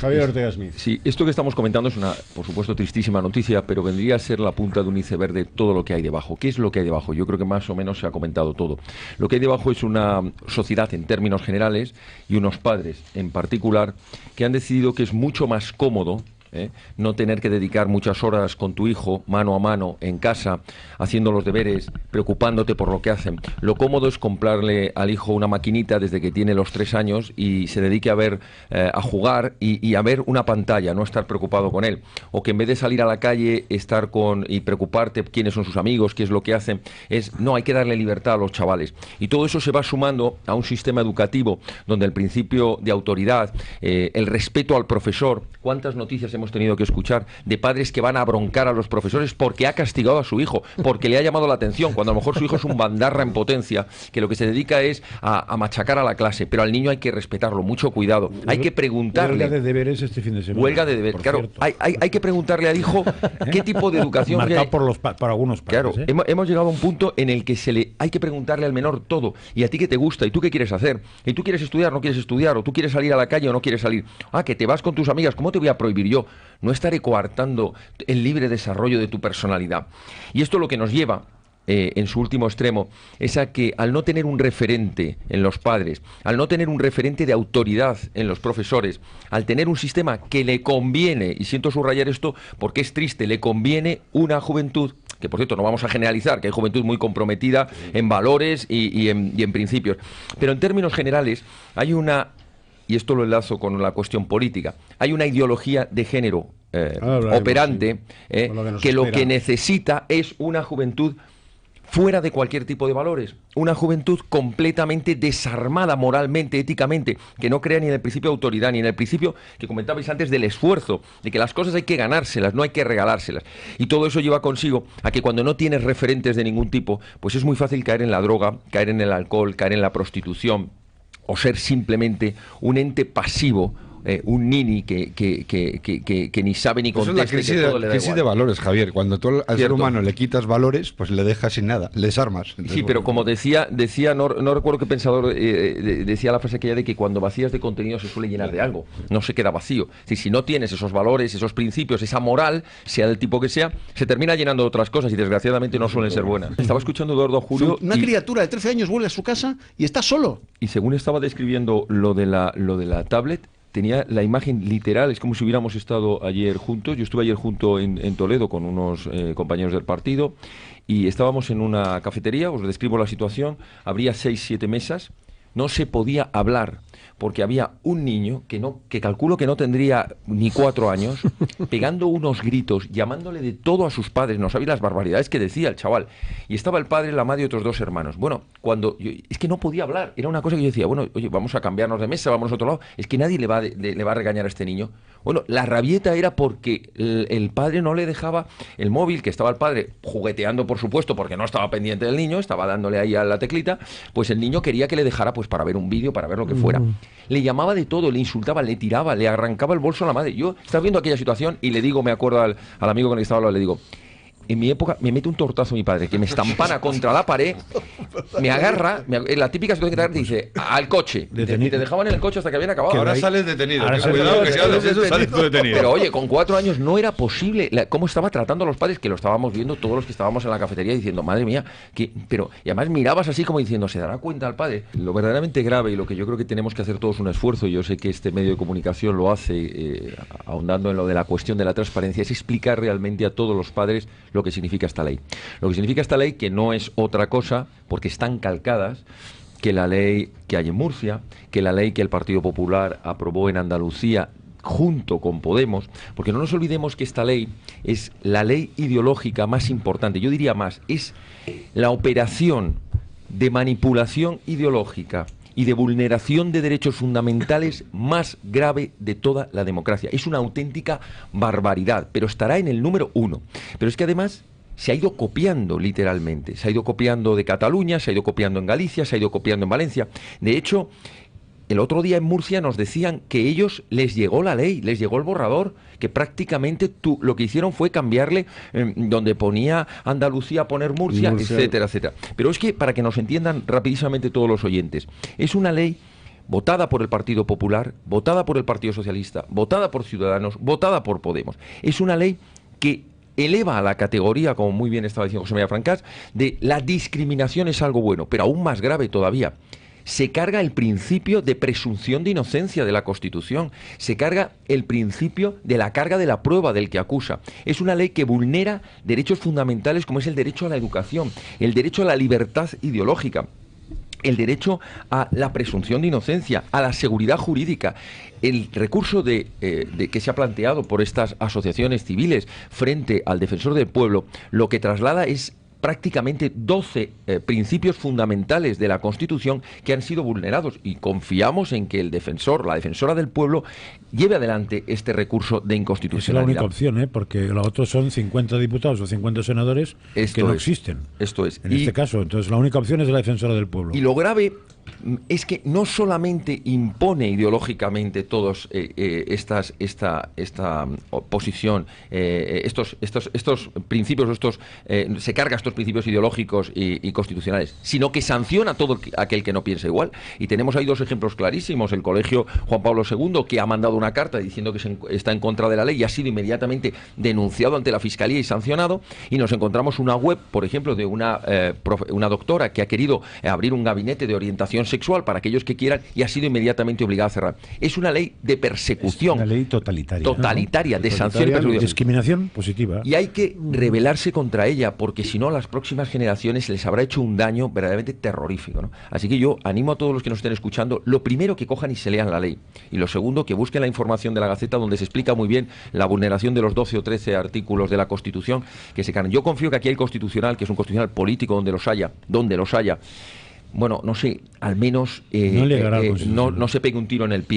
Javier Ortega Smith. Sí, esto que estamos comentando es una, por supuesto, tristísima noticia, pero vendría a ser la punta de un iceberg de todo lo que hay debajo. ¿Qué es lo que hay debajo? Yo creo que más o menos se ha comentado todo. Lo que hay debajo es una sociedad en términos generales y unos padres en particular que han decidido que es mucho más cómodo ¿eh? no tener que dedicar muchas horas con tu hijo mano a mano en casa, haciendo los deberes, preocupándote por lo que hacen. Lo cómodo es comprarle al hijo una maquinita desde que tiene los tres años y se dedique a ver, eh, a jugar y, a ver una pantalla, no estar preocupado con él. O que en vez de salir a la calle, estar con y preocuparte quiénes son sus amigos, qué es lo que hacen, es no, hay que darle libertad a los chavales. Y todo eso se va sumando a un sistema educativo donde el principio de autoridad, eh, el respeto al profesor, cuántas noticias hemos tenido que escuchar de padres que van a broncar a los profesores porque ha castigado a su hijo, porque le ha llamado la atención, cuando a lo mejor su hijo es un bandarra en potencia, que lo que se dedica es a, machacar a la clase, pero al niño hay que respetarlo, mucho cuidado, hay que preguntarle... Huelga de deberes este fin de semana. Huelga de deberes, claro, hay, hay, que preguntarle al hijo qué tipo de educación... Marcado por, los para algunos padres. Claro, ¿eh? hemos, llegado a un punto en el que se le hay que preguntarle al menor todo, y a ti qué te gusta, y tú qué quieres hacer, y tú quieres estudiar, no quieres estudiar, o tú quieres salir a la calle o no quieres salir, ah, que te vas con tus amigas, ¿cómo te voy a prohibir yo? no estaré coartando el libre desarrollo de tu personalidad. Y esto lo que nos lleva eh, en su último extremo es a que al no tener un referente en los padres, al no tener un referente de autoridad en los profesores, al tener un sistema que le conviene, y siento subrayar esto porque es triste, le conviene una juventud que por cierto no vamos a generalizar, que hay juventud muy comprometida en valores y en principios, pero en términos generales hay una y esto lo enlazo con la cuestión política, hay una ideología de género eh, ah, operante eh, que, que lo que necesita es una juventud fuera de cualquier tipo de valores. Una juventud completamente desarmada moralmente, éticamente, que no crea ni en el principio de autoridad, ni en el principio que comentabais antes del esfuerzo, de que las cosas hay que ganárselas, no hay que regalárselas. Y todo eso lleva consigo a que cuando no tienes referentes de ningún tipo, pues es muy fácil caer en la droga, caer en el alcohol, caer en la prostitución, o ser simplemente un ente pasivo eh, un nini que, que, ni sabe ni pues contesta. es de, valores, Javier. Cuando tú al ser humano le quitas valores, pues le dejas sin nada, les armas sí, pero como decía, decía no, recuerdo qué pensador eh, decía la frase aquella de que cuando vacías de contenido se suele llenar de algo, no se queda vacío. Si, si no tienes esos valores, esos principios, esa moral, sea del tipo que sea, se termina llenando de otras cosas y desgraciadamente no suelen ser buenas. Estaba escuchando Eduardo Julio. Una criatura de 13 años vuelve a su casa y está solo. Y según estaba describiendo lo de lo de la tablet, tenía la imagen literal, es como si hubiéramos estado ayer juntos. Yo estuve ayer junto en, Toledo con unos eh, compañeros del partido y estábamos en una cafetería, os describo la situación, habría seis, siete mesas, no se podía hablar porque había un niño que no, que calculo que no tendría ni cuatro años, pegando unos gritos, llamándole de todo a sus padres, no sabía las barbaridades que decía el chaval. Y estaba el padre, la madre y otros dos hermanos. Bueno, cuando yo, es que no podía hablar, era una cosa que yo decía, bueno, oye, vamos a cambiarnos de mesa, vamos a otro lado, es que nadie le va, le va a regañar a este niño. Bueno, la rabieta era porque el, el padre no le dejaba el móvil, que estaba el padre jugueteando, por supuesto, porque no estaba pendiente del niño, estaba dándole ahí a la teclita, pues el niño quería que le dejara pues para ver un vídeo, para ver lo que fuera le llamaba de todo, le insultaba, le tiraba, le arrancaba el bolso a la madre. Yo estaba viendo aquella situación y le digo, me acuerdo al, amigo con el que estaba hablando, le digo, en mi época me mete un tortazo mi padre, que me estampana contra la pared, me agarra, la típica situación que te agarra, te dice, al coche. Y te dejaban en el coche hasta que habían acabado. ahora sales detenido. detenido. Pero oye, con cuatro años no era posible cómo estaba tratando a los padres, que lo estábamos viendo todos los que estábamos en la cafetería diciendo, madre mía, que... pero y además mirabas así como diciendo, se dará cuenta al padre. Lo verdaderamente grave y lo que yo creo que tenemos que hacer todos un esfuerzo, y yo sé que este medio de comunicación lo hace eh, ahondando en lo de la cuestión de la transparencia, es explicar realmente a todos los padres lo que significa esta ley. Lo que significa esta ley que no es otra cosa, porque están calcadas, que la ley que hay en Murcia, que la ley que el Partido Popular aprobó en Andalucía junto con Podemos, porque no nos olvidemos que esta ley es la ley ideológica más importante, yo diría más, es la operación de manipulación ideológica y de vulneración de derechos fundamentales más grave de toda la democracia. Es una auténtica barbaridad, pero estará en el número uno. Pero es que además se ha ido copiando literalmente. Se ha ido copiando de Cataluña, se ha ido copiando en Galicia, se ha ido copiando en Valencia. De hecho, el otro día en Murcia nos decían que ellos les llegó la ley, les llegó el borrador, que prácticamente lo que hicieron fue cambiarle em, donde ponía Andalucía poner Murcia, etcétera, etcétera. Pero es que para que nos entiendan rapidísimamente todos los oyentes, es una ley votada por el Partido Popular, votada por el Partido Socialista, votada por Ciudadanos, votada por Podemos. Es una ley que eleva a la categoría, como muy bien estaba diciendo José María Francas, de la discriminación es algo bueno, pero aún más grave todavía se carga el principio de presunción de inocencia de la Constitución, se carga el principio de la carga de la prueba del que acusa. Es una ley que vulnera derechos fundamentales como es el derecho a la educación, el derecho a la libertad ideológica el derecho a la presunción de inocencia, a la seguridad jurídica. El recurso de, eh, que se ha planteado por estas asociaciones civiles frente al defensor del pueblo, lo que traslada es prácticamente 12 eh, principios fundamentales de la Constitución que han sido vulnerados y confiamos en que el defensor, la defensora del pueblo, lleve adelante este recurso de inconstitucionalidad. Es la única opción, ¿eh? porque los otros son 50 diputados o 50 senadores que no existen. Esto es. En este caso, entonces la única opción es la defensora del pueblo. Y lo grave es que no solamente impone ideológicamente todos eh, eh, estas, esta, esta mm, posición, eh, estos, estos, estos principios, estos, se carga estos principios ideológicos y, constitucionales, sino que sanciona a todo aquel que no piensa igual. Y tenemos ahí dos ejemplos clarísimos. El Colegio Juan Pablo II, que ha mandado una carta diciendo que está en contra de la ley y ha sido inmediatamente denunciado ante la Fiscalía y sancionado. Y nos encontramos una web, por ejemplo, de una, una doctora que ha querido abrir un gabinete de orientación sexual para aquellos que quieran y ha sido inmediatamente obligada a cerrar. Es una ley de persecución. Es una ley totalitaria. Totalitaria, de sanción y Discriminación positiva. Y hay que rebelarse contra ella, porque si no, a las próximas generaciones les habrá hecho un daño verdaderamente terrorífico. Así que yo animo a todos los que nos estén escuchando, lo primero que cojan y se lean la ley. Y lo segundo, que busquen la información de la Gaceta donde se explica muy bien la vulneración de los 12 o 13 artículos de la Constitución que se caen. Yo confío que aquí hay el constitucional, que es un constitucional político donde los haya, donde los haya bueno, no sé, al menos eh, no, eh, eh, no se pegue un tiro en el pie.